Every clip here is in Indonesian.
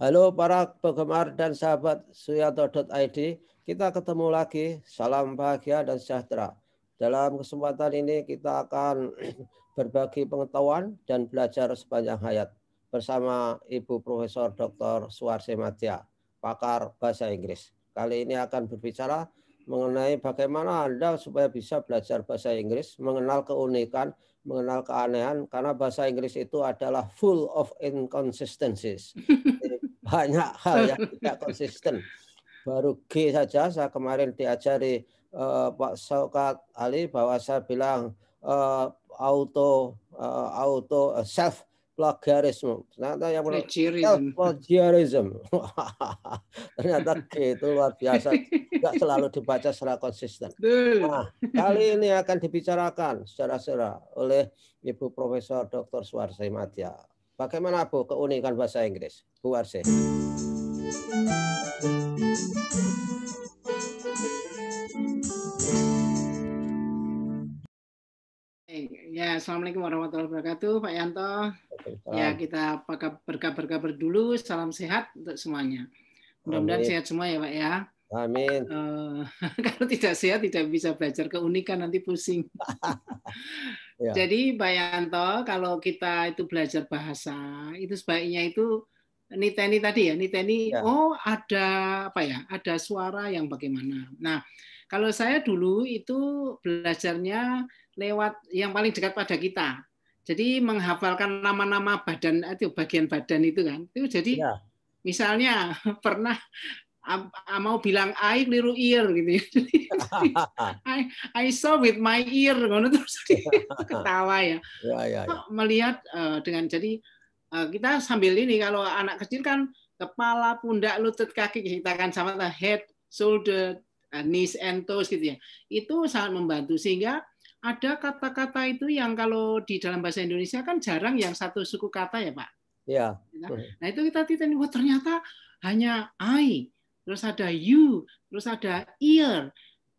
Halo para penggemar dan sahabat suyato.id, kita ketemu lagi. Salam bahagia dan sejahtera. Dalam kesempatan ini kita akan berbagi pengetahuan dan belajar sepanjang hayat bersama Ibu Profesor Dr. Suarse Madya, pakar bahasa Inggris. Kali ini akan berbicara mengenai bagaimana Anda supaya bisa belajar bahasa Inggris, mengenal keunikan, mengenal keanehan, karena bahasa Inggris itu adalah full of inconsistencies banyak hal yang tidak konsisten. Baru G saja saya kemarin diajari uh, Pak Saukat Ali bahwa saya bilang uh, auto uh, auto uh, self plagiarism. Ternyata yang plagiarism. Ternyata G itu luar biasa. Tidak selalu dibaca secara konsisten. Nah, kali ini akan dibicarakan secara secara oleh Ibu Profesor Dr. Suarsi Madya. Bagaimana Bu keunikan bahasa Inggris? Bu Arsy. Ya, Assalamualaikum warahmatullahi wabarakatuh, Pak Yanto. Ya, kita berkabar-kabar dulu. Salam sehat untuk semuanya. Mudah-mudahan sehat semua ya, Pak ya. Amin. Uh, kalau tidak sehat tidak bisa belajar keunikan nanti pusing. ya. Jadi Bayanto kalau kita itu belajar bahasa itu sebaiknya itu niteni tadi ya niteni ya. oh ada apa ya ada suara yang bagaimana. Nah kalau saya dulu itu belajarnya lewat yang paling dekat pada kita. Jadi menghafalkan nama-nama badan atau bagian badan itu kan itu jadi ya. misalnya pernah A, ah, mau bilang I keliru ear gitu ya. I, I saw with my ear ngono terus ketawa ya. ya, ya, ya. Melihat uh, dengan jadi uh, kita sambil ini kalau anak kecil kan kepala, pundak, lutut, kaki kita kan sama head, shoulder, eh, knees and toes gitu ya. Itu sangat membantu sehingga ada kata-kata itu yang kalau di dalam bahasa Indonesia kan jarang yang satu suku kata ya, Pak. Ya. Nah, nah itu kita titen wah ternyata hanya I, terus ada you, terus ada ear,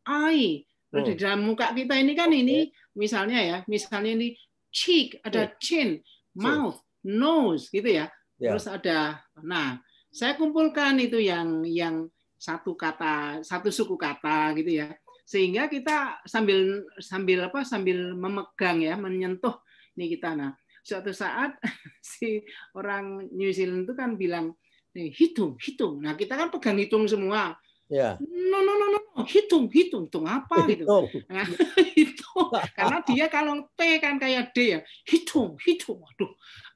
eye Terus di hmm. dalam muka kita ini kan ini misalnya ya, misalnya ini cheek, ada hmm. chin, hmm. mouth, nose gitu ya. ya. Terus ada nah, saya kumpulkan itu yang yang satu kata, satu suku kata gitu ya. Sehingga kita sambil sambil apa sambil memegang ya, menyentuh nih kita nah. Suatu saat si orang New Zealand itu kan bilang Nih, hitung, hitung. Nah, kita kan pegang hitung semua. Ya. No, no, no, no, hitung, hitung, hitung apa eh, gitu. Hitung. Nah, hitung. Karena dia kalau T kan kayak D ya, hitung, hitung. Waduh,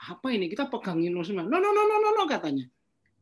apa ini? Kita pegangin semua. No, no, no, no, no, no katanya.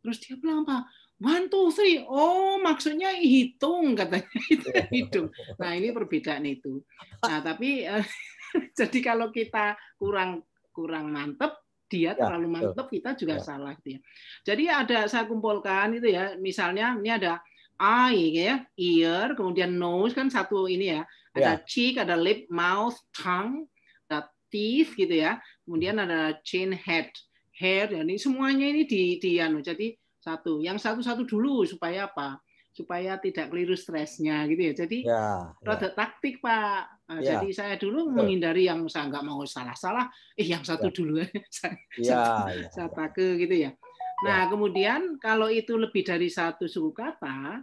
Terus dia bilang apa? One, two, three. Oh, maksudnya hitung katanya. hitung. Nah, ini perbedaan itu. Nah, tapi eh, jadi kalau kita kurang kurang mantep, dia ya, terlalu mantep betul. kita juga ya. salah gitu ya. Jadi ada saya kumpulkan itu ya, misalnya ini ada eye gitu ya, ear, kemudian nose kan satu ini ya. Ada ya. cheek, ada lip, mouth, tongue, ada teeth gitu ya. Kemudian ada chin, head, hair, dan ini semuanya ini di di anu. Jadi satu, yang satu-satu dulu supaya apa? supaya tidak keliru stresnya gitu ya. Jadi ya, produk ya. taktik Pak. Nah, ya. Jadi saya dulu Betul. menghindari yang saya nggak mau salah-salah, eh yang satu ya. dulu saya, ya, saya, ya, saya take gitu ya. ya. Nah ya. kemudian kalau itu lebih dari satu suku kata,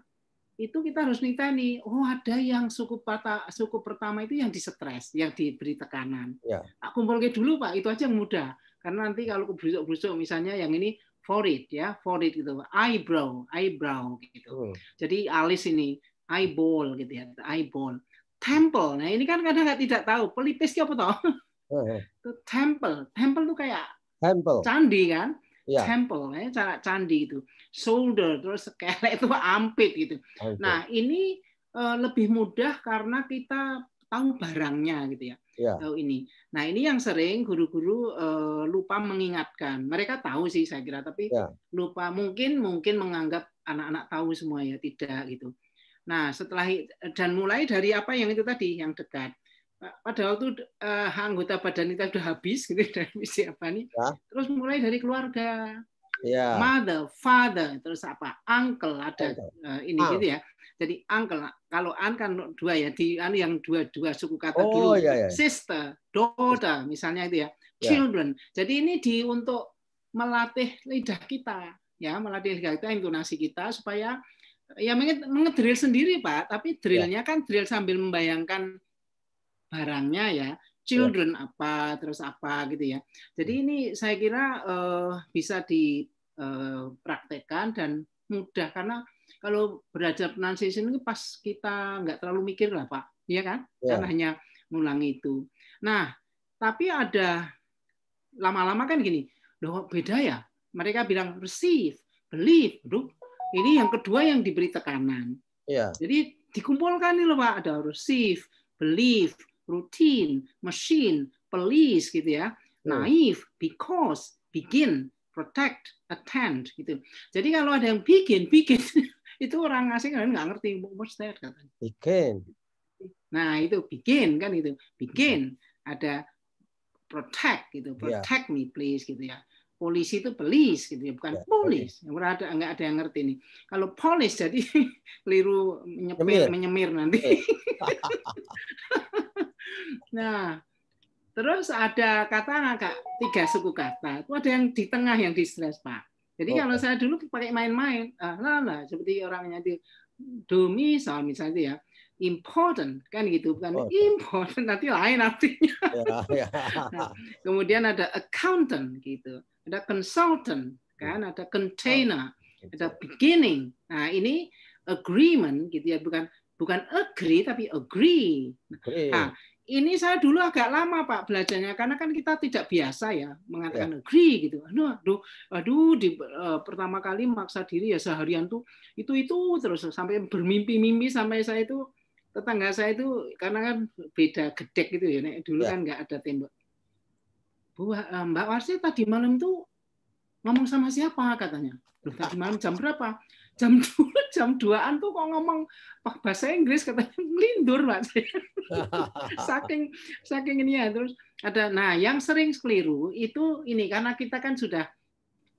itu kita harus nih oh ada yang suku kata suku pertama itu yang di stres, yang diberi tekanan. Ya. Kumpul dulu Pak, itu aja yang mudah. Karena nanti kalau kebrusuk-brusuk misalnya yang ini forehead ya, forehead gitu, eyebrow, eyebrow gitu. Hmm. Jadi alis ini eyeball gitu ya, eyeball. Temple. Nah, ini kan kadang nggak tidak tahu pelipis apa toh. Hmm. hmm. Itu temple. Temple tuh kayak temple. Candi kan? Yeah. Temple ya, cara candi itu. Shoulder terus kayak itu ampit gitu. Okay. Nah, ini eh, lebih mudah karena kita tahu barangnya gitu ya. Iya. tahu ini. Nah ini yang sering guru-guru uh, lupa mengingatkan. Mereka tahu sih saya kira, tapi yeah. lupa mungkin mungkin menganggap anak-anak tahu semua ya tidak gitu. Nah setelah dan mulai dari apa yang itu tadi yang dekat. Padahal tuh uh, anggota badan itu sudah habis gitu dari siapa nih. Yeah. Terus mulai dari keluarga. Ya. Mother, father, terus apa? Uncle ada okay. Uh, eh, ini Aunt. Ah. gitu ya. Jadi uncle, kalau an kan dua ya, di an yang dua-dua suku kata oh, dulu. Iya, iya, iya. Sister, daughter, misalnya itu ya. ya. Children. Yeah. Jadi ini di untuk melatih lidah kita, ya, melatih lidah kita, intonasi kita supaya ya mengedrill sendiri pak, tapi drillnya yeah. kan drill sambil membayangkan barangnya ya, ya. children yeah. apa, terus apa gitu ya. Jadi hmm. ini saya kira uh, bisa dipraktekkan eh, dan mudah karena kalau belajar pronunciation itu pas kita nggak terlalu mikir lah Pak, iya kan? Yeah. Kan hanya ngulang itu. Nah, tapi ada lama-lama kan gini, loh beda ya. Mereka bilang receive, believe, look. Ini yang kedua yang diberi tekanan. Yeah. Jadi dikumpulkan nih loh Pak, ada receive, believe, routine, machine, police gitu ya. ya. Naive, because, begin, protect, attend gitu. Jadi kalau ada yang bikin, bikin itu orang asing kan nggak ngerti what's that katanya. Bikin. Nah itu bikin kan itu bikin hmm. ada protect gitu iya. protect yeah. me please gitu ya polisi itu police gitu ya bukan yeah, polis okay. ada nggak ada yang ngerti nih kalau polis jadi keliru menyepir menyemir nanti nah terus ada kata agak tiga suku kata itu ada yang di tengah yang di stress pak jadi okay. kalau saya dulu pakai main-main, ah, nah, nah, seperti orangnya di domi soal misalnya itu ya important kan gitu bukan oh. important nanti lain artinya. Yeah, yeah. Ya. nah, kemudian ada accountant gitu, ada consultant kan, ada container, oh. ada beginning. Nah ini agreement gitu ya bukan bukan agree tapi agree. Nah, agree. Nah, ini saya dulu agak lama Pak belajarnya karena kan kita tidak biasa ya mengatakan yeah. Iya. agree gitu. Aduh, aduh, aduh di uh, pertama kali maksa diri ya seharian tuh itu itu terus sampai bermimpi-mimpi sampai saya itu tetangga saya itu karena kan beda gedek gitu ya Nek. Dulu yeah. kan nggak ada tembok. Bu, eh, Mbak Warsi tadi malam tuh ngomong sama siapa katanya. tadi malam jam berapa? jam dua, jam duaan tuh kok ngomong pak bahasa Inggris katanya melindur, pak saking saking ini ya terus ada nah yang sering keliru itu ini karena kita kan sudah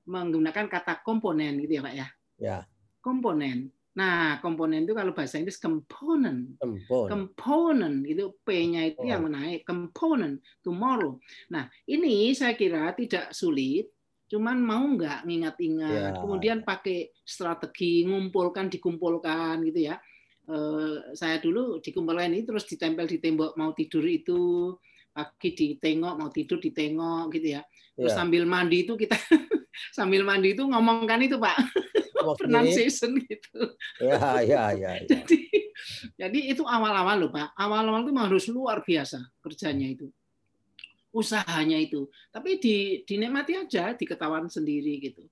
menggunakan kata komponen gitu ya pak ya ya komponen nah komponen itu kalau bahasa Inggris komponen komponen itu p-nya itu oh. yang menaik komponen tomorrow nah ini saya kira tidak sulit cuman mau nggak ngingat-ingat, yeah. kemudian pakai strategi ngumpulkan dikumpulkan gitu ya. Eh, saya dulu dikumpulkan ini terus ditempel di tembok mau tidur itu pagi ditengok mau tidur ditengok gitu ya. Terus yeah. sambil mandi itu kita sambil mandi itu ngomongkan itu pak Ngomong pronunciation gitu. Ya, ya, ya, ya. Jadi jadi itu awal-awal loh pak. Awal-awal itu harus luar biasa kerjanya itu usahanya itu. Tapi di, dinikmati aja, diketahuan sendiri gitu.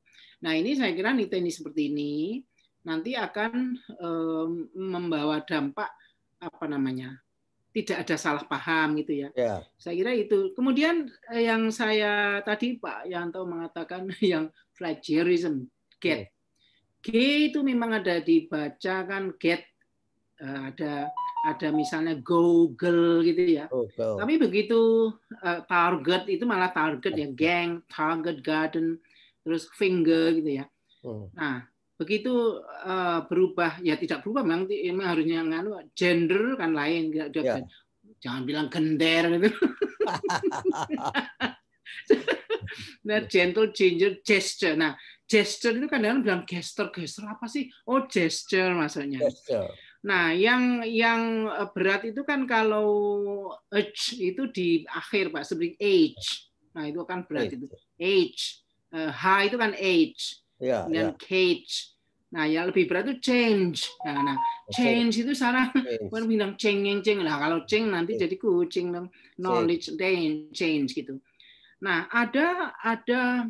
Nah ini saya kira nih, teknis seperti ini nanti akan um, membawa dampak apa namanya tidak ada salah paham gitu ya. Yeah. Saya kira itu. Kemudian eh, yang saya tadi Pak Yanto mengatakan yang plagiarism get. Yeah. G itu memang ada dibaca kan get eh, ada ada misalnya Google gitu ya. Google. Tapi begitu uh, target itu malah target ya, gang, target garden, terus finger gitu ya. Hmm. Nah, begitu uh, berubah ya tidak berubah memang, ini harusnya nganu gender kan lain tidak yeah. Ya. jangan bilang gender gitu. nah, gentle ginger gesture. Nah, gesture itu kadang-kadang bilang gesture, gesture apa sih? Oh, gesture maksudnya. Gesture. Nah, yang yang eh, berat itu kan kalau h itu di akhir Pak, seperti h Nah, itu kan berat itu. h eh, H itu kan h Ya, Dan ya. cage. Nah, yang lebih berat itu change. Nah, nah change itu sekarang Kan bilang ceng ceng ceng. Nah, kalau ceng nanti jadi kucing dong. Knowledge, change. change gitu. Nah, ada ada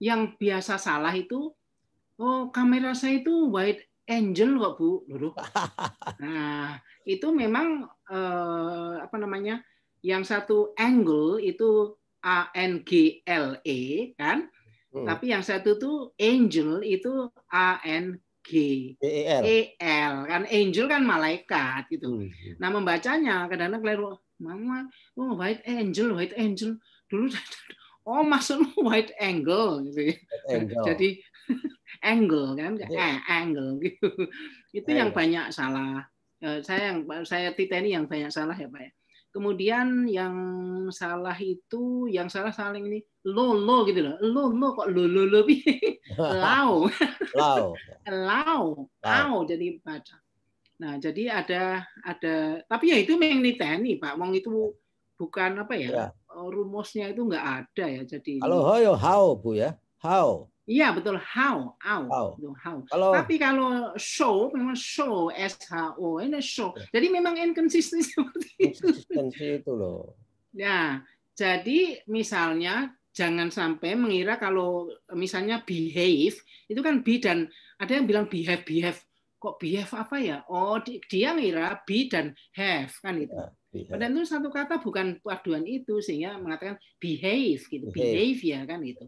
yang biasa salah itu, oh kamera saya itu wide angel kok Bu Nah, itu memang eh, apa namanya? Yang satu angle itu A N G L E kan? Hmm. Tapi yang satu tuh angel itu A N G e -L. E kan angel kan malaikat gitu. Hmm. Nah, membacanya kadang-kadang keliru. Mama, oh white angel, white angel. Dulu oh maksudmu white angle gitu ya. Jadi angle kan iya. eh, angle gitu itu iya, yang iya. banyak salah eh, saya yang saya titeni yang banyak salah ya pak ya kemudian yang salah itu yang salah saling ini lo lo gitu loh lo lo kok lo lo lo lau ya. lau lau lau jadi baca nah jadi ada ada tapi ya itu yang niteni pak wong itu bukan apa ya, ya. rumusnya itu nggak ada ya jadi kalau hoyo ya, how bu ya how Iya betul how, how, how. how. Kalau, Tapi kalau show memang show S H O ini show. Ya. Jadi memang inconsistent seperti itu. Inconsistency itu loh. Ya, jadi misalnya jangan sampai mengira kalau misalnya behave itu kan be dan ada yang bilang behave behave kok behave apa ya? Oh dia ngira be dan have kan itu. Ya. Padahal gitu. itu satu kata bukan paduan itu sehingga mengatakan behave gitu, behave. behavior kan itu.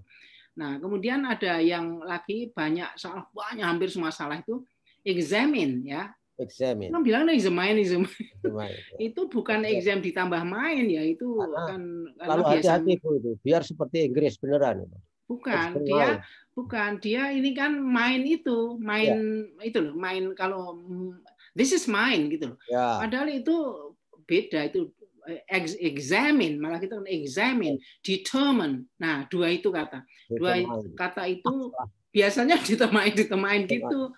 Nah, kemudian ada yang lagi banyak soal banyak hampir semua salah itu examine ya. Examine. Kan bilang examine, examine. examine ya. itu bukan ya. exam ditambah main ya itu kan Lalu hati-hati biasa... itu, biar seperti Inggris beneran. Bukan, Experiment. dia bukan dia ini kan main itu, main ya. itu loh, main kalau hmm, this is mine gitu loh. Ya. Padahal itu beda itu Eh, examine malah kita examine determine nah dua itu kata dua kata itu ah, ah. biasanya ditemain ditemain gitu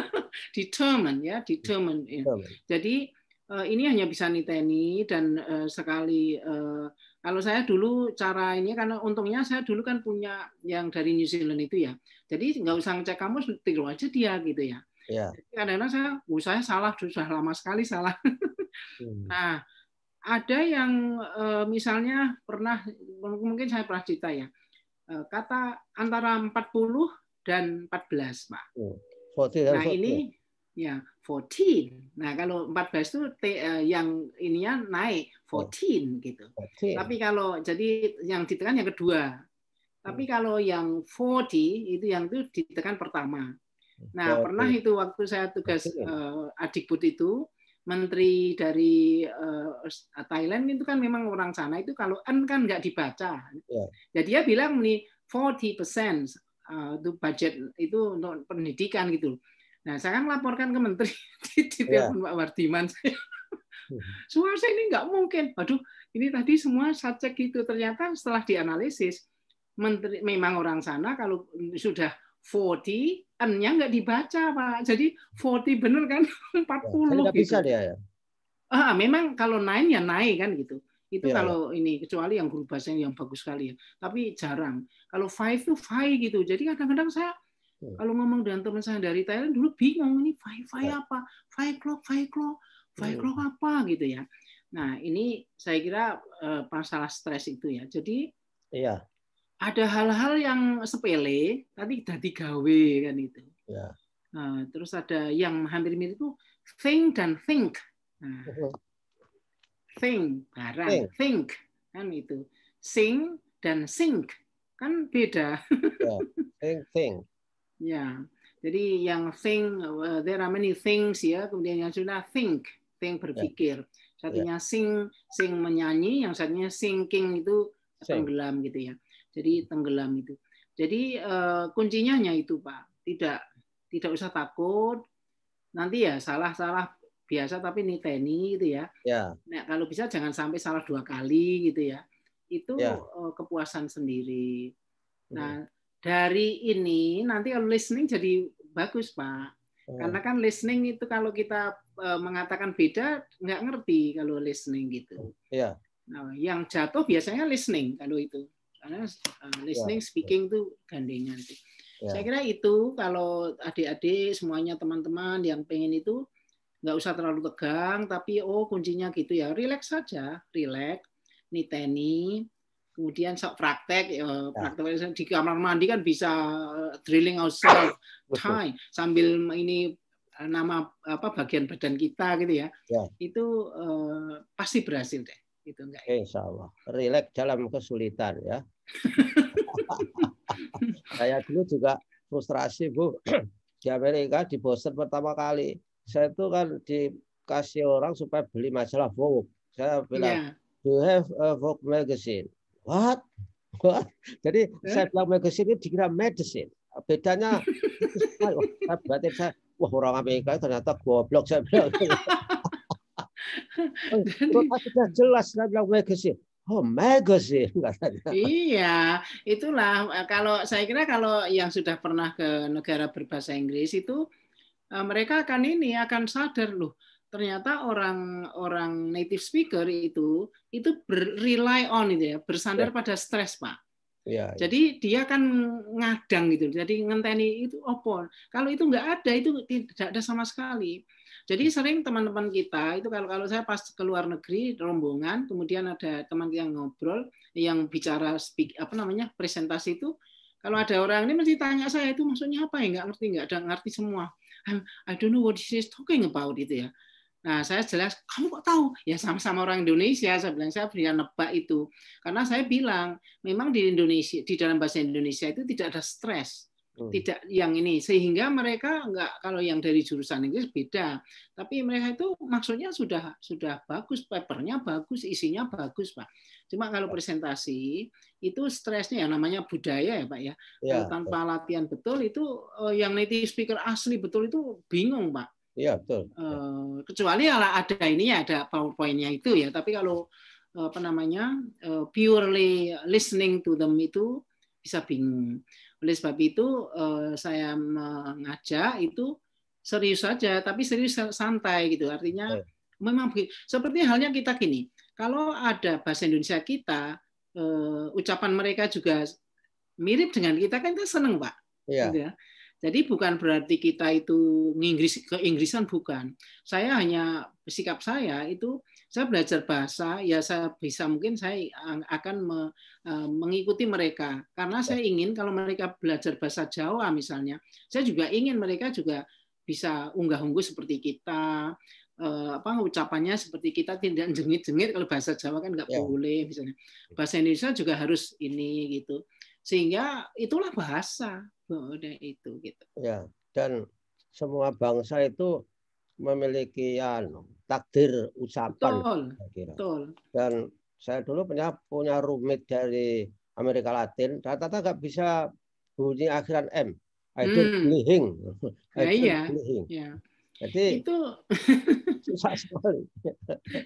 determine ya determine, ya. jadi eh, ini hanya bisa niteni dan eh, sekali kalau saya dulu cara ini karena untungnya saya dulu kan punya yang dari New Zealand itu ya jadi nggak usah ngecek kamu tinggal aja dia gitu ya yeah. kadang-kadang saya usaha uh, salah sudah lama sekali salah hmm. nah ada yang eh, misalnya pernah mungkin saya pernah cerita ya eh, kata antara 40 dan 14 pak. Oh, 40 nah 40. ini ya 14. Nah kalau 14 itu eh, yang ininya naik 14 oh, gitu. 14. Tapi kalau jadi yang ditekan yang kedua. Tapi hmm. kalau yang 40 itu yang itu ditekan pertama. Nah 40. pernah itu waktu saya tugas adik adikbud itu menteri dari uh, Thailand itu kan memang orang sana itu kalau N kan nggak dibaca. Yeah. Jadi dia bilang ini 40% persen uh, eh, itu budget itu untuk pendidikan gitu. Nah, saya kan laporkan ke menteri di, yeah. Iya. Pak Wardiman. Hmm. Suara saya ini nggak mungkin. Aduh, ini tadi semua saya cek itu ternyata setelah dianalisis menteri memang orang sana kalau sudah 40, N-nya nggak dibaca, Pak. Jadi 40 bener kan? 40 ya, kan gitu. bisa dia ya. Ah, memang kalau naik ya naik kan gitu. Itu ya. kalau iya. ini kecuali yang guru bahasa yang bagus sekali ya. Tapi jarang. Kalau five tuh five gitu. Jadi kadang-kadang saya iya. kalau ngomong dengan teman saya dari Thailand dulu bingung ini five five iya. apa? Five clock, five clock, five clock apa gitu ya. Nah, ini saya kira uh, masalah stres itu ya. Jadi Iya ada hal-hal yang sepele tadi tadi gawe kan itu yeah. nah, terus ada yang hampir mirip itu think dan think nah, uh-huh. think barang think. think kan itu sing dan sink kan beda yeah. think think ya jadi yang think uh, there are many things ya kemudian yang sudah think think berpikir ya. satunya sing sing menyanyi yang satunya sinking itu tenggelam gitu ya jadi tenggelam itu. Jadi eh, kuncinya hanya itu Pak. Tidak tidak usah takut. Nanti ya salah-salah biasa tapi ini niteni gitu ya. ya. Nah, kalau bisa jangan sampai salah dua kali gitu ya. Itu ya. Eh, kepuasan sendiri. Hmm. Nah, hmm. dari ini nanti kalau listening jadi bagus Pak. Hmm. Karena kan listening itu kalau kita eh, mengatakan beda nggak ngerti kalau listening gitu. Ya. Nah, yang jatuh biasanya listening kalau itu. Karena uh, listening, yeah. speaking itu gandengan. Yeah. Ya. Saya kira itu kalau adik-adik semuanya teman-teman yang pengen itu nggak usah terlalu tegang, tapi oh kuncinya gitu ya, relax saja, relax, niteni, kemudian praktek ya. ya. praktek di kamar mandi kan bisa eh, drilling ourselves time sambil ini eh, nama apa bagian badan kita gitu ya, ya. itu uh, pasti berhasil deh gitu enggak Insya Allah. Relax dalam kesulitan ya. saya dulu juga frustrasi Bu. di Amerika di Boston pertama kali. Saya itu kan dikasih orang supaya beli majalah Vogue. Saya bilang, yeah. you have a Vogue magazine?" What? What? Jadi saya bilang magazine ini dikira medicine. Bedanya saya, berarti saya wah orang Amerika ternyata goblok saya bilang. sudah oh, jelas nggak bilang magazine. Oh, magazine. iya, itulah eh, kalau saya kira kalau yang sudah pernah ke negara berbahasa Inggris itu eh, mereka akan ini akan sadar loh ternyata orang-orang native speaker itu itu rely on itu ya bersandar ya. pada stres pak ya, ya. jadi dia kan ngadang gitu jadi ngenteni itu opor kalau itu nggak ada itu tidak ada sama sekali jadi sering teman-teman kita itu kalau kalau saya pas ke luar negeri rombongan, kemudian ada teman yang ngobrol, yang bicara speak apa namanya presentasi itu, kalau ada orang ini mesti tanya saya itu maksudnya apa ya nggak ngerti nggak ada ngerti semua. I'm, I don't know what this is talking about itu ya. Nah, saya jelas, kamu kok tahu? Ya sama-sama orang Indonesia, saya bilang saya punya nebak itu. Karena saya bilang, memang di Indonesia, di dalam bahasa Indonesia itu tidak ada stres. Hmm. tidak yang ini sehingga mereka nggak kalau yang dari jurusan Inggris beda tapi mereka itu maksudnya sudah sudah bagus papernya bagus isinya bagus pak cuma kalau ya. presentasi itu stresnya ya namanya budaya ya pak ya, ya kalau ya. tanpa betul. latihan betul itu eh, yang native speaker asli betul itu bingung pak iya, eh, ya betul. kecuali kalau ya ada ini ada powerpointnya itu ya, tapi kalau apa namanya eh, purely listening to them itu bisa bingung. Oleh sebab itu eh, saya mengajak itu serius saja, tapi serius santai gitu. Artinya eh. memang seperti halnya kita gini. Kalau ada bahasa Indonesia kita, eh, ucapan mereka juga mirip dengan kita kan kita seneng pak. Iya. Gitu ya. Jadi bukan berarti kita itu ke Inggrisan bukan. Saya hanya sikap saya itu saya belajar bahasa ya saya bisa mungkin saya akan me, eh, mengikuti mereka karena saya ya. ingin kalau mereka belajar bahasa Jawa misalnya saya juga ingin mereka juga bisa unggah-ungguh seperti kita eh, apa ucapannya seperti kita tidak jengit-jengit kalau bahasa Jawa kan nggak ya. boleh misalnya hmm. bahasa Indonesia juga harus ini gitu sehingga itulah bahasa oh, itu gitu ya dan semua bangsa itu memiliki ya, takdir ucapan. Betul. Dan saya dulu punya punya rumit dari Amerika Latin, rata-rata nggak bisa bunyi akhiran M. I don't hmm. lihing. Ya, iya. Lihing. Ya. Jadi itu susah sekali.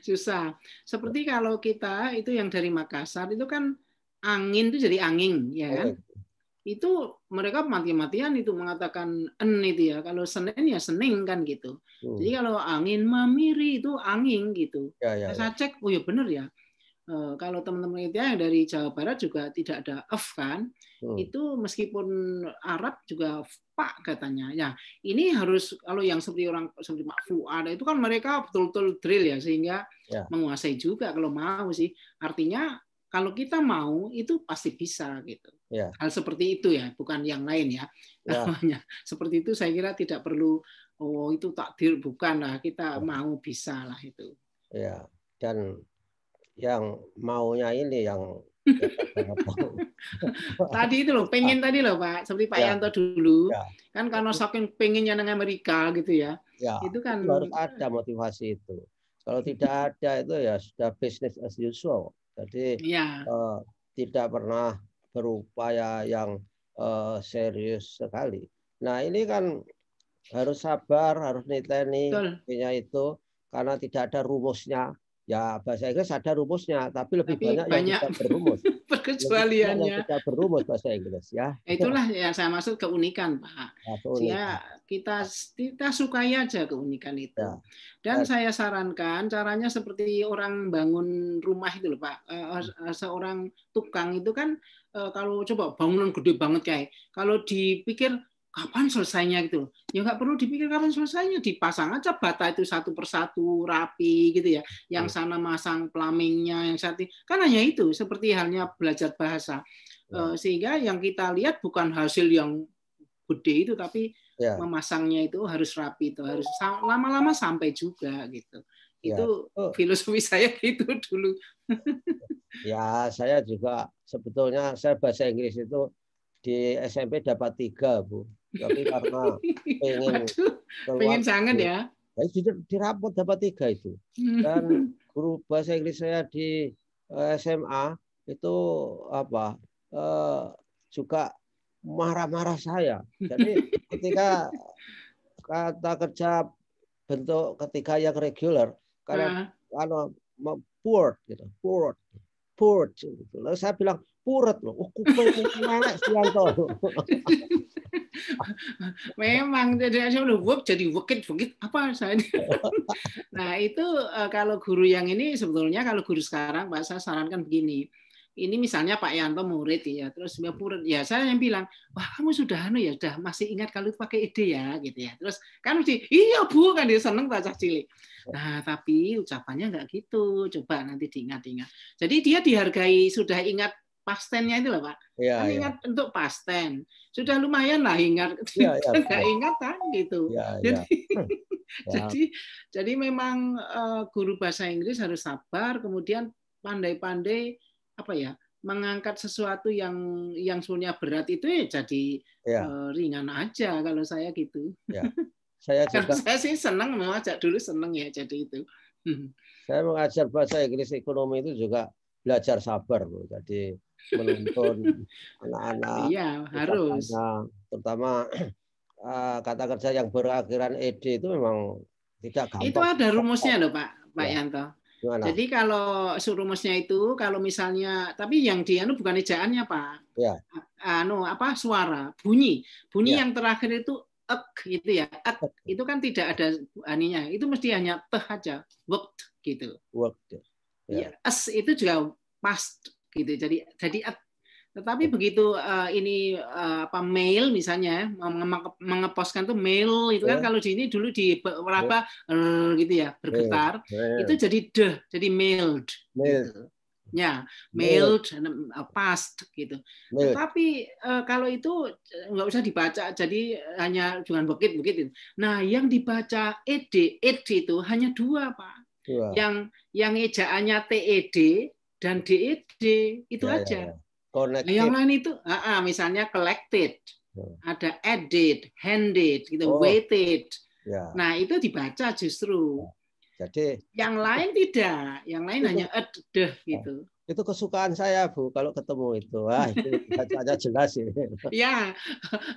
susah. Seperti kalau kita itu yang dari Makassar itu kan angin itu jadi angin, ya kan? itu mereka mati-matian itu mengatakan en itu ya kalau Senin ya Senin kan gitu hmm. jadi kalau angin mamiri itu angin gitu ya, ya, nah, ya. saya ya. cek oh ya benar ya e, kalau teman-teman itu yang dari Jawa Barat juga tidak ada f kan hmm. itu meskipun Arab juga pak katanya ya ini harus kalau yang seperti orang seperti Pak Fuad itu kan mereka betul-betul drill ya sehingga ya. menguasai juga kalau mau sih artinya kalau kita mau itu pasti bisa gitu. Ya. Hal seperti itu ya, bukan yang lain ya. ya. seperti itu saya kira tidak perlu oh itu takdir bukan lah kita ya. mau bisa lah itu. Ya dan yang maunya ini yang tadi itu loh, pengen ah. tadi loh Pak, seperti Pak ya. Yanto dulu, ya. kan karena saking pengennya dengan Amerika gitu ya, ya. itu kan itu harus ada motivasi itu. Kalau tidak ada itu ya sudah business as usual. Jadi ya. uh, tidak pernah berupaya yang uh, serius sekali. Nah ini kan harus sabar, harus niteni punya itu karena tidak ada rumusnya. Ya bahasa Inggris ada rumusnya, tapi lebih tapi banyak, banyak yang tidak berumus. Perkecualiannya. Yang tidak berumus bahasa Inggris ya. Itulah yang saya maksud keunikan Pak. Ya, keunikan. Sehingga kita kita sukai aja keunikan itu. Ya, Dan saya sarankan caranya seperti orang bangun rumah itu loh Pak. Eh, eh, hmm. eh, seorang tukang itu kan kalau coba bangunan gede banget kayak kalau dipikir kapan selesainya gitu ya nggak perlu dipikir kapan selesainya dipasang aja bata itu satu persatu rapi gitu ya yang hmm. sana masang plamingnya yang satu kan hanya itu seperti halnya belajar bahasa ya. sehingga yang kita lihat bukan hasil yang gede itu tapi yeah. memasangnya itu harus rapi itu harus lama-lama sampai juga gitu ya. itu oh. filosofi saya gitu dulu. ya, saya juga sebetulnya saya bahasa Inggris itu di SMP dapat tiga bu, tapi karena pengen pengen sangat ya. Ya, di dirapot dapat tiga itu hmm. dan guru bahasa Inggris saya di eh, SMA itu apa eh, juga marah-marah saya. Jadi ketika kata kerja bentuk ketiga yang regular karena kalau ah. anu, uh. poor gitu, poor, poor. Gitu. Lalu saya bilang purut loh, oh, kupel mana Sianto. Memang jadi saya udah work jadi wakit wakit apa saya. nah itu eh, kalau guru yang ini sebetulnya kalau guru sekarang bahasa saya sarankan begini ini misalnya Pak Yanto murid ya, terus dia murid hmm. ya saya yang bilang, wah kamu sudah anu ya, sudah masih ingat kalau itu pakai ide ya, gitu ya. Terus kan mesti, iya bu, kan dia seneng baca cilik. Ya. Nah tapi ucapannya nggak gitu, coba nanti diingat-ingat. Jadi dia dihargai sudah ingat pastennya itu loh pak. Ya, kan ya. ingat untuk pasten, sudah lumayan lah ingat, ya, ya, ya. ingat kan gitu. Ya, ya. jadi ya. jadi jadi memang eh, guru bahasa Inggris harus sabar, kemudian pandai-pandai apa ya mengangkat sesuatu yang yang sebenarnya berat itu ya jadi ya. Uh, ringan aja kalau saya gitu. Ya. Saya juga, saya sih senang mengajak dulu senang ya jadi itu. Saya mengajar bahasa Inggris ekonomi itu juga belajar sabar loh. Jadi menuntun anak-anak. Iya harus. terutama eh, kata kerja yang berakhiran ed itu memang tidak gampang. Itu ada rumusnya loh Pak Pak ya. Yanto Gimana? Jadi kalau surumusnya itu kalau misalnya tapi yang anu bukan ejaannya pak. Ya. Anu apa suara bunyi bunyi ya. yang terakhir itu ek gitu ya ek itu kan tidak ada aninya itu mesti hanya teh aja worked gitu. Worked. Ya. ya es itu juga past gitu jadi jadi ek tetapi begitu uh, ini uh, apa mail misalnya ya, mengeposkan tuh mail itu kan yeah. kalau di ini dulu di berapa iya. yeah. gitu ya iya, bergetar yeah. itu jadi de jadi mailed. Mailed. Gitu. Ya, mailed, um, uh, past gitu. Mailed. Tapi uh, eh, kalau itu nggak usah dibaca, jadi hanya dengan bukit itu. Nah, yang dibaca ed, ed itu hanya dua pak. Dua. Yang yang ejaannya TED dan DED e itu ya, ya, aja. Ya, ya. Connected. Yang lain itu, uh, uh, misalnya collected, hmm. ada added, handed, gitu, oh. weighted. Yeah. Nah itu dibaca justru. Ya. Jadi yang lain tidak, yang lain itu, hanya adeh ya. gitu. Itu kesukaan saya bu, kalau ketemu itu, wah itu baca jelas ini. ya,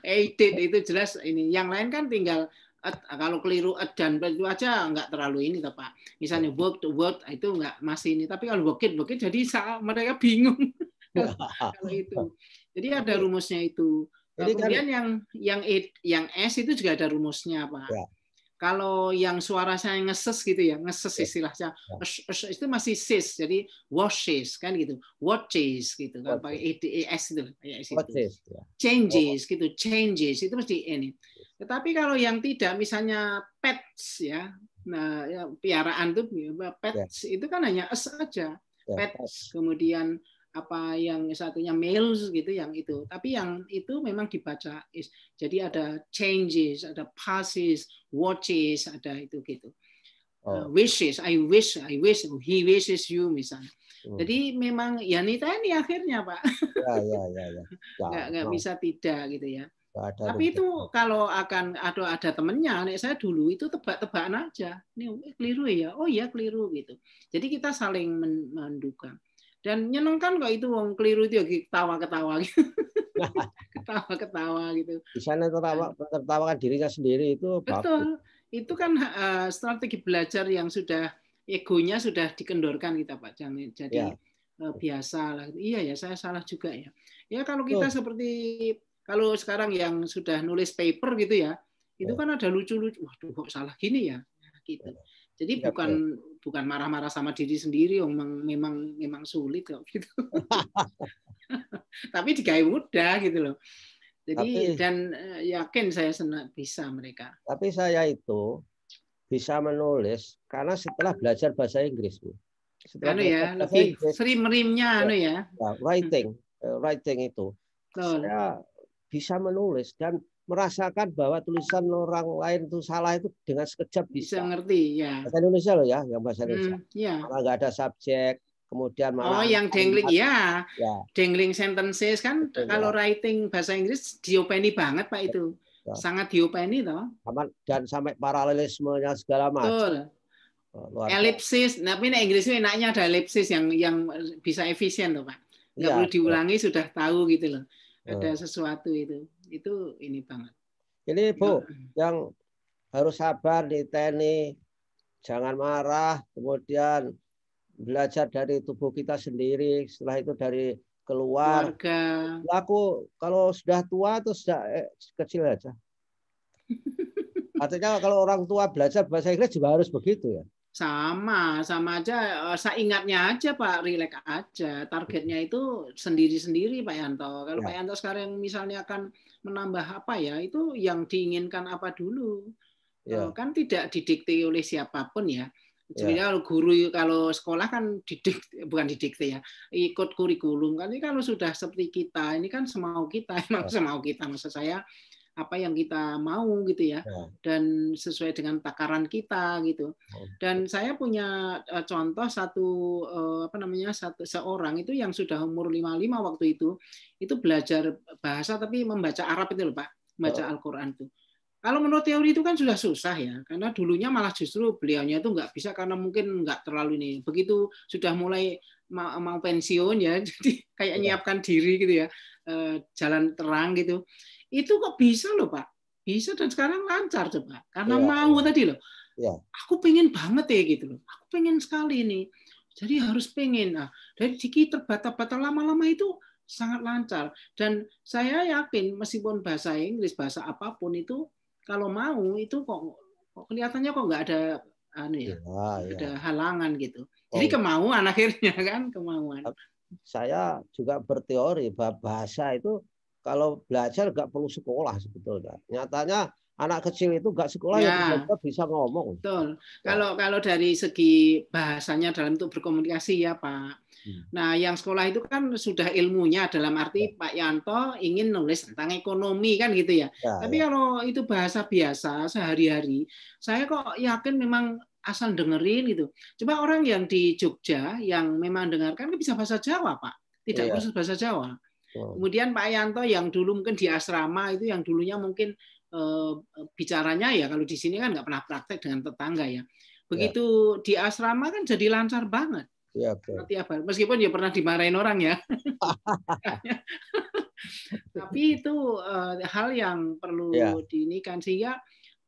added itu jelas ini. Yang lain kan tinggal Ad, kalau keliru ad dan itu aja nggak terlalu ini toh pak misalnya work to work itu nggak masih ini tapi kalau work it jadi jadi mereka bingung kalau itu. Jadi ada rumusnya itu. Jadi kan kemudian kan, yang yang e, yang S itu juga ada rumusnya, Pak. Ya. Kalau yang suara saya ngeses gitu ya, ngeses ya. istilahnya. Ya. itu masih sis, jadi washes kan gitu. Watches gitu kan pakai EDES itu ya, itu. Changes oh. gitu, changes itu mesti ini. Tetapi kalau yang tidak misalnya pets ya. Nah, ya, piaraan itu ya, pets ya. itu kan hanya es aja. Ya, pets kemudian apa yang satunya males gitu yang itu tapi yang itu memang dibaca is jadi ada changes ada passes watches ada itu gitu oh. Uh, wishes I wish I wish he wishes you misalnya hmm. jadi memang ya ini akhirnya pak ya ya ya, ya. ya nggak nggak nah. bisa tidak gitu ya ada tapi itu kalau akan ada ada temennya nek saya dulu itu tebak-tebakan aja nih oh, keliru ya oh ya keliru gitu jadi kita saling mendukung dan menyenangkan kok itu wong keliru itu ya, ketawa-ketawa gitu. ketawa-ketawa gitu. Di sana tertawa tertawakan dirinya kan sendiri itu Betul. Bagus. Itu kan uh, strategi belajar yang sudah egonya sudah dikendorkan kita Pak Jadi ya. uh, biasa lah. Iya ya, saya salah juga ya. Ya kalau kita Tuh. seperti kalau sekarang yang sudah nulis paper gitu ya, itu ya. kan ada lucu-lucu. Waduh kok salah gini ya. Gitu. Ya. Jadi ya, bukan bukan marah-marah sama diri sendiri om oh, memang memang sulit kok gitu tapi digaya mudah gitu loh jadi tapi, dan eh, yakin saya senang bisa mereka tapi saya itu bisa menulis karena setelah belajar bahasa Inggris bu setelah anu ya lebih Inggris, sering merimnya ya, anu ya, ya writing eh, writing itu oh. saya bisa menulis dan merasakan bahwa tulisan orang lain itu salah itu dengan sekejap bisa. Bisa ngerti ya. Bahasa Indonesia loh ya, yang bahasa Indonesia. Hmm, ya. Malah nggak ada subjek, kemudian oh, malah Oh, yang dangling iya. ya. ya. Dangling sentences kan Betul, kalau ya. writing bahasa Inggris diopeni banget Pak itu. Ya. ya. Sangat diopeni toh. Dan sampai paralelismenya segala macam. Betul. Oh, luar elipsis, nah, tapi nah, Inggris enaknya ada elipsis yang yang bisa efisien loh Pak. Nggak ya, perlu iya. diulangi ya. sudah tahu gitu loh. Oh. Ada sesuatu itu itu ini banget. Ini Bu, nah. yang harus sabar di TNI, jangan marah, kemudian belajar dari tubuh kita sendiri, setelah itu dari keluar. Keluarga. Laku kalau sudah tua itu sudah eh, kecil aja. Artinya kalau orang tua belajar bahasa Inggris juga harus begitu ya. Sama, sama aja. Eh, saya ingatnya aja Pak, rileks aja. Targetnya itu sendiri-sendiri Pak Yanto. Kalau ya. Pak Yanto sekarang misalnya akan menambah apa ya, itu yang diinginkan apa dulu. Ya. Eh, kan tidak didikte oleh siapapun ya. ya. Jadi ya. kalau guru kalau sekolah kan didik bukan didikte ya ikut kurikulum kan ini kalau sudah seperti kita ini kan semau kita emang ya. semau kita maksud saya apa yang kita mau gitu ya, ya, dan sesuai dengan takaran kita gitu. Oh. Dan saya punya e, contoh satu e, apa namanya satu seorang itu yang sudah umur 55 waktu itu itu belajar bahasa tapi membaca Arab itu loh Pak, membaca oh. Al-Qur'an tuh. Kalau menurut teori itu kan sudah susah ya, karena dulunya malah justru beliaunya itu nggak bisa karena mungkin nggak terlalu ini. Begitu sudah mulai mau, mau pensiun ya, jadi kayak ya. nyiapkan diri gitu ya, e, jalan terang gitu. Itu kok bisa loh Pak. Bisa dan sekarang lancar coba. Karena ya, mau iya. tadi loh. Ya. Aku pengen banget ya gitu loh. Aku pengen sekali ini. Jadi harus pengen. Nah, dari dikit terbata-bata lama-lama itu sangat lancar. Dan saya yakin meskipun bahasa Inggris, bahasa apapun itu kalau mau itu kok, kok kelihatannya kok nggak ada anu ya, ya, ya. ada halangan gitu. Oh. Jadi kemauan akhirnya kan kemauan. Saya juga berteori bahwa bahasa itu kalau belajar nggak perlu sekolah sebetulnya. Nyatanya anak kecil itu nggak sekolah ya, ya bisa ngomong. Betul. Ya. Kalau kalau dari segi bahasanya dalam untuk berkomunikasi ya Pak. Hmm. Nah yang sekolah itu kan sudah ilmunya dalam arti ya. Pak Yanto ingin nulis hmm. tentang ekonomi kan gitu ya. ya Tapi ya. kalau itu bahasa biasa sehari-hari, saya kok yakin memang asal dengerin gitu. Coba orang yang di Jogja yang memang dengarkan kan bisa bahasa Jawa Pak, tidak ya. khusus bahasa Jawa. Kemudian Pak Yanto yang dulu mungkin di asrama itu yang dulunya mungkin e, bicaranya ya kalau di sini kan nggak pernah praktek dengan tetangga ya. Begitu ya. di asrama kan jadi lancar banget. Ya, betul. Meskipun ya pernah dimarahin orang ya. Tapi itu e, hal yang perlu ya. diinikan sehingga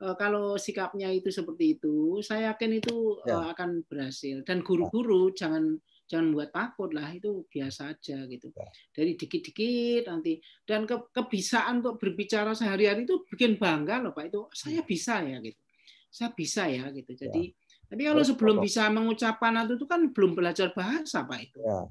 eh, kalau sikapnya itu seperti itu, saya yakin itu ya. akan berhasil. Dan guru-guru iya. jangan jangan buat takut lah itu biasa aja gitu ya. dari dikit-dikit nanti dan ke kebisaan untuk berbicara sehari-hari itu bikin bangga loh pak itu saya hmm. bisa ya gitu saya bisa ya gitu ya. jadi ya. tapi kalau sebelum bisa mengucapkan itu kan belum belajar bahasa pak itu ya.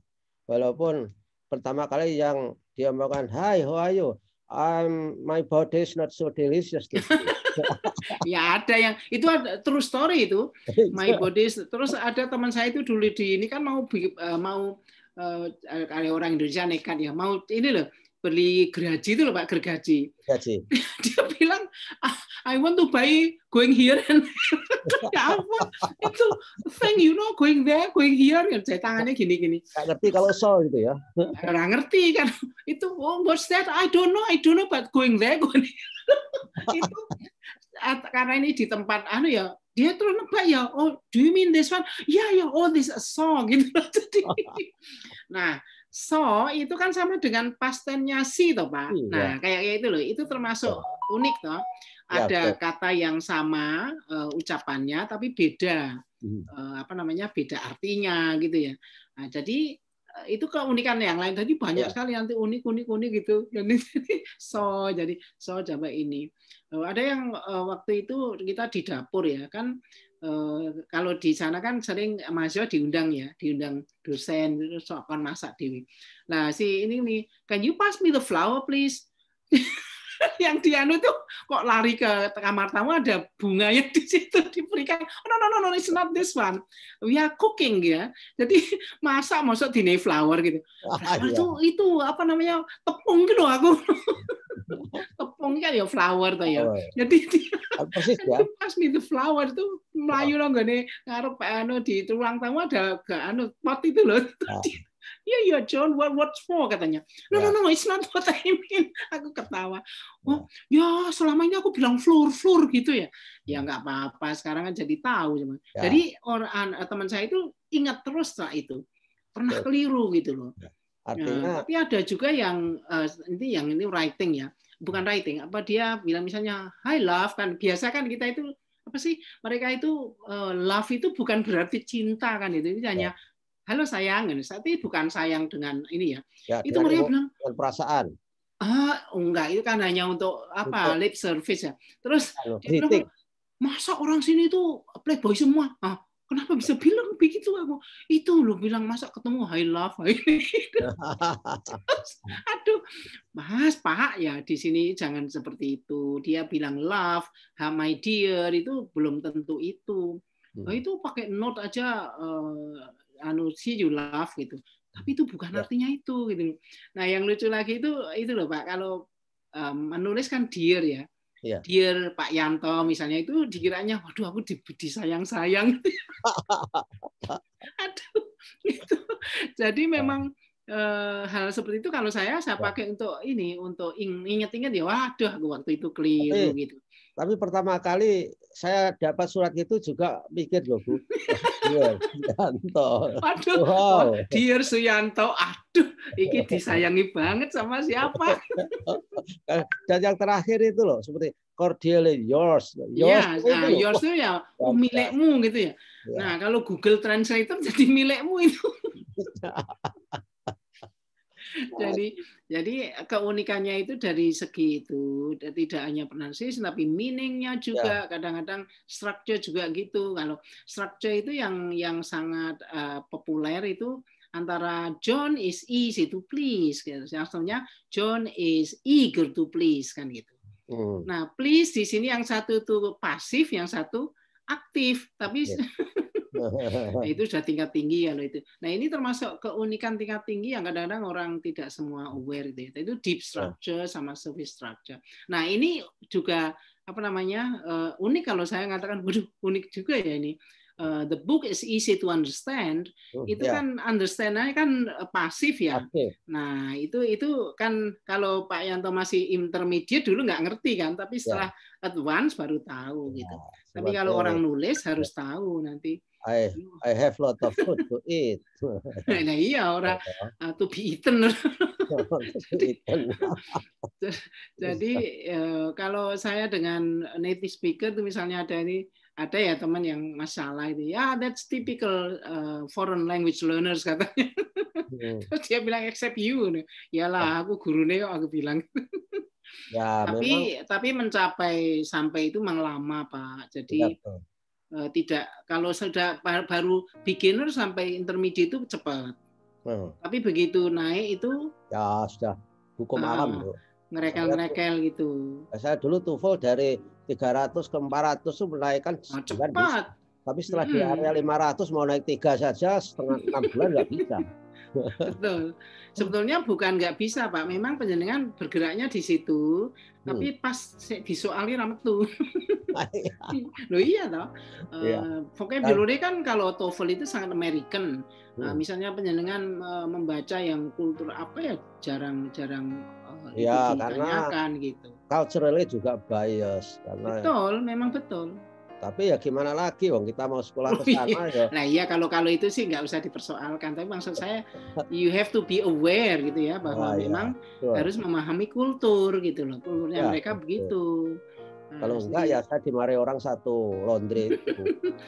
walaupun pertama kali yang dia makan hi how are you I'm, my body is not so delicious gitu. ya ada yang itu ada true story itu my iya. body terus ada teman saya itu dulu di ini kan mau eh, mau uh, eh, ada orang Indonesia nekat ya mau ini loh beli gergaji itu loh Pak, gergaji. Gergaji. Dia bilang, ah, I want to buy going here and ya itu thing you know, going there, going here, ya, saya tangannya gini-gini. Gak ngerti kalau song gitu ya. Nah, Nggak ngerti kan. Itu, oh, what's that? I don't know, I don't know, but going there, going here. itu karena ini di tempat anu ya dia terus nebak ya oh do you mean this one ya yeah, ya yeah, oh this a song gitu jadi nah so itu kan sama dengan pastennya si toh Pak. Iya. Nah, kayak itu loh, itu termasuk oh. unik toh. Ya, ada ya, kata yang sama uh, ucapannya tapi beda hmm. uh, apa namanya? beda artinya gitu ya. Nah, jadi eh, itu keunikan yang lain tadi banyak ya. sekali nanti unik unik unik gitu jadi so jadi so coba ini ada yang waktu itu kita di dapur ya kan Eh, kalau di sana kan sering mahasiswa diundang ya, diundang dosen itu soal masak dewi. Nah si ini nih, can you pass me the flower please? yang dianu tuh kok lari ke kamar tamu ada bunganya di situ diberikan oh, no no no no it's not this one we are cooking ya jadi masak masak di flower gitu ah, nah, iya. itu itu apa namanya tepung gitu aku tepung kan ya flower tuh ya oh, iya. jadi ah, persis ya pas the flower itu melayu ah. loh gak nih ngarep anu di ruang tamu ada ke anu pot itu loh ah Iya, iya, John, what, what for? Katanya. No, no, no, it's not what I mean. Aku ketawa. Oh, ya selama ini aku bilang floor, floor gitu ya. Ya nggak apa-apa, sekarang kan jadi tahu. Cuman. Yeah. Jadi orang teman saya itu ingat terus lah itu. Pernah keliru gitu loh. Ya, Artinya... Nah, tapi ada juga yang eh, nanti yang ini writing ya, bukan writing. Apa dia bilang misalnya I love kan biasa kan kita itu apa sih mereka itu uh, love itu bukan berarti cinta kan itu, itu hanya halo sayang, tapi bukan sayang dengan ini ya. ya itu mereka bilang perasaan. Ah, enggak, itu kan hanya untuk apa? Untuk. lip service ya. Terus halo, dia bilang, masa orang sini tuh playboy semua? Ah, kenapa bisa bilang begitu aku? Itu lo bilang masa ketemu high love. High aduh, Mas, Pak ya di sini jangan seperti itu. Dia bilang love, my dear itu belum tentu itu. Nah, hmm. itu pakai note aja uh, anu see you love gitu tapi itu bukan ya. artinya itu gitu nah yang lucu lagi itu itu loh pak kalau um, menulis kan dear ya yeah. dear Pak Yanto misalnya itu dikiranya waduh aku di, disayang-sayang aduh itu jadi memang hal seperti itu kalau saya saya ya. pakai untuk ini untuk inget-inget ya waduh aku waktu itu keliru gitu tapi pertama kali saya dapat surat itu juga mikir loh, Bu. Suyanto. Waduh, wow. Dear Suyanto, aduh, ini disayangi banget sama siapa. Nah, dan yang terakhir itu loh, seperti cordially yours. Nah, iya, yours ya, itu nah, yours itu ya oh, milikmu gitu ya. ya. Nah, kalau Google Translator jadi milikmu itu. jadi jadi keunikannya itu dari segi itu tidak hanya pronunciation tapi meaningnya juga ya. kadang-kadang structure juga gitu kalau structure itu yang yang sangat uh, populer itu antara John is easy to please gitu. Maksudnya John is eager to please kan gitu. Mm. Nah, please di sini yang satu itu pasif, yang satu aktif tapi iya. nah, itu sudah tingkat tinggi ya loh itu nah ini termasuk keunikan tingkat tinggi yang kadang-kadang orang tidak semua aware itu ya. itu deep structure sama surface structure nah ini juga apa namanya uh, unik kalau saya mengatakan waduh unik juga ya ini uh, the book is easy to understand oh, itu yeah. kan understand kan eh, pasif ya okay. nah itu itu kan kalau Pak Yanto masih intermediate dulu nggak ngerti kan tapi ya. setelah yeah. advance baru tahu yeah. gitu Sebab tapi kalau orang nulis ya. harus tahu nanti I I have lot of food to eat. nah iya orang uh, to be eaten. Oh, jadi jadi uh, kalau saya dengan native speaker itu misalnya ada ini ada ya teman yang masalah itu ya that's hmm. typical uh, foreign language learners katanya hmm. terus dia bilang except you Ya lah aku gurunya kok aku bilang ya, tapi memang... tapi mencapai sampai itu memang lama pak jadi uh, tidak kalau sudah baru beginner sampai intermediate itu cepat hmm. tapi begitu naik itu ya sudah hukum uh, alam loh ngerekel-ngerekel gitu. Saya dulu TOEFL dari 300 ke 400 itu menaikkan oh, cepat. Bisa. Tapi setelah hmm. di area 500 mau naik tiga saja setengah enam bulan nggak bisa. Betul. Sebetulnya bukan nggak bisa Pak. Memang penjenengan bergeraknya di situ, hmm. tapi pas di soalnya tuh. Lo iya toh. Iya. Uh, Vocabulary kan. kan kalau TOEFL itu sangat American. Nah, hmm. Uh, misalnya penjenengan uh, membaca yang kultur apa ya jarang-jarang ya karena gitu. culturally juga bias karena ya. betul memang betul tapi ya gimana lagi wong kita mau sekolah oh, ke sana iya. ya nah iya kalau kalau itu sih nggak usah dipersoalkan tapi maksud saya you have to be aware gitu ya bahwa ah, iya. memang iya. harus memahami kultur gitu loh kulturnya ya, mereka betul. begitu nah, kalau enggak ya saya dimarahi orang satu laundry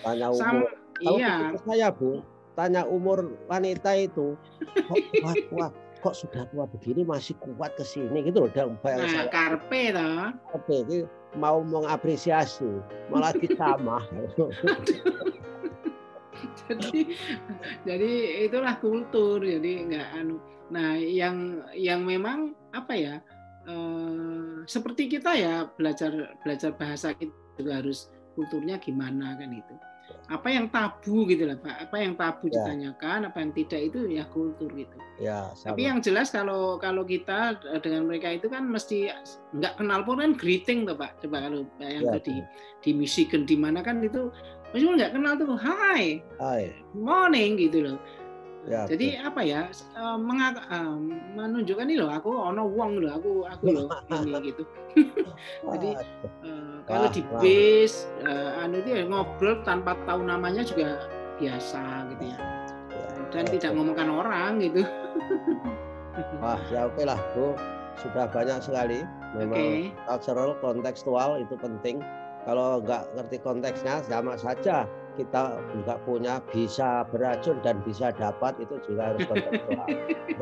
tanya umur Sam, iya. saya bu tanya umur wanita itu wah, wah, wah kok sudah tua begini masih kuat ke sini gitu loh dalam bayang nah, saya. karpe toh. Oke, okay, mau mengapresiasi malah ditambah. jadi jadi itulah kultur jadi nggak anu nah yang yang memang apa ya eh, seperti kita ya belajar belajar bahasa kita harus kulturnya gimana kan itu apa yang tabu gitu lah Pak. Apa yang tabu yeah. ditanyakan, apa yang tidak itu ya kultur gitu. yeah, Tapi yang jelas kalau kalau kita eh, dengan mereka itu kan mesti nggak kenal pun kan greeting tuh Pak. Coba kalau yang ya. tadi di Michigan di mana kan itu meskipun nggak kenal tuh hi, hi, morning gitu loh. Ya, Jadi betul. apa ya eh, mengak, eh, menunjukkan nih loh aku ono wong loh aku aku loh ini gitu. Jadi ah, kalau di base ah, anu itu ya, ngobrol tanpa tahu namanya juga biasa gitu ya. ya Dan ya, tidak ya. ngomongkan orang gitu. Wah ya oke okay lah Bu sudah banyak sekali memang okay. cultural kontekstual itu penting. Kalau nggak ngerti konteksnya sama saja kita juga punya bisa beracun dan bisa dapat itu juga harus kontekstual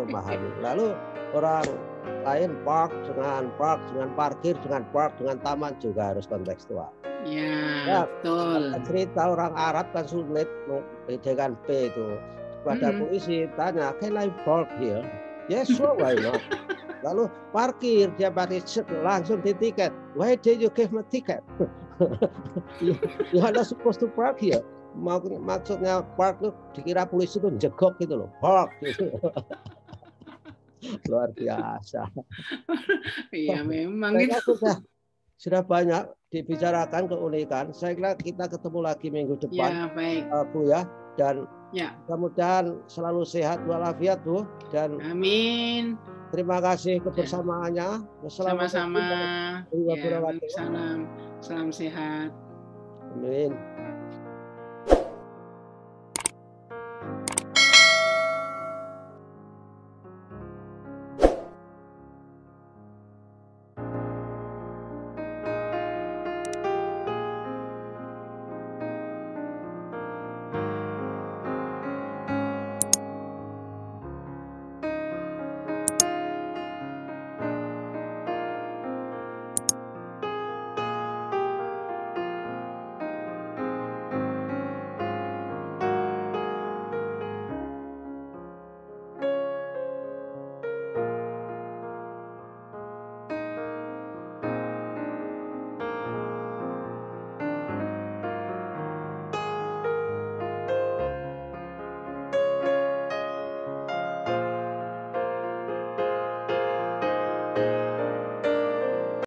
memahami. Lalu orang lain park dengan park dengan parkir dengan park dengan taman juga harus kontekstual. Ya, ya betul. Cerita orang Arab kan sulit membedakan P itu. Pada -hmm. puisi tanya, can I park here? Yes, sure, why not? Lalu parkir, dia pakai langsung di tiket. Why did you give me ticket? You're not supposed to park here. Mak maksudnya park tuh dikira polisi tuh jegok gitu loh. Park gitu. Luar biasa. Iya memang itu gitu. Sudah, sudah banyak dibicarakan keunikan. Saya kira kita ketemu lagi minggu ya, depan. Ya, baik. Eh, Bu ya dan ya. mudah-mudahan selalu sehat walafiat Bu dan Amin. Terima kasih ya. kebersamaannya. Sama-sama. Ya, Salam. salam sehat. Amin.